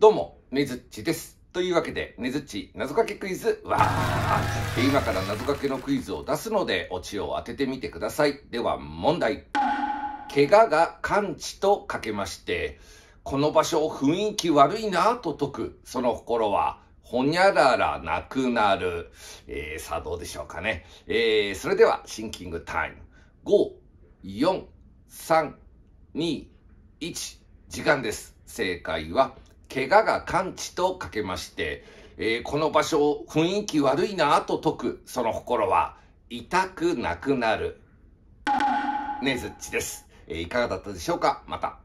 どうも、ねずっちです。というわけで、ねずっち謎かけクイズ、わー今から謎かけのクイズを出すので、オチを当ててみてください。では、問題。怪我が完治とかけまして、この場所雰囲気悪いなぁと解く、その心は、ほにゃららなくなる。えー、さあどうでしょうかね。えー、それでは、シンキングタイム。5、4、3、2、1、時間です。正解は、怪我が完治とかけまして、えー、この場所、雰囲気悪いなぁと解く、その心は、痛くなくなる。ねずっちです。えー、いかがだったでしょうかまた。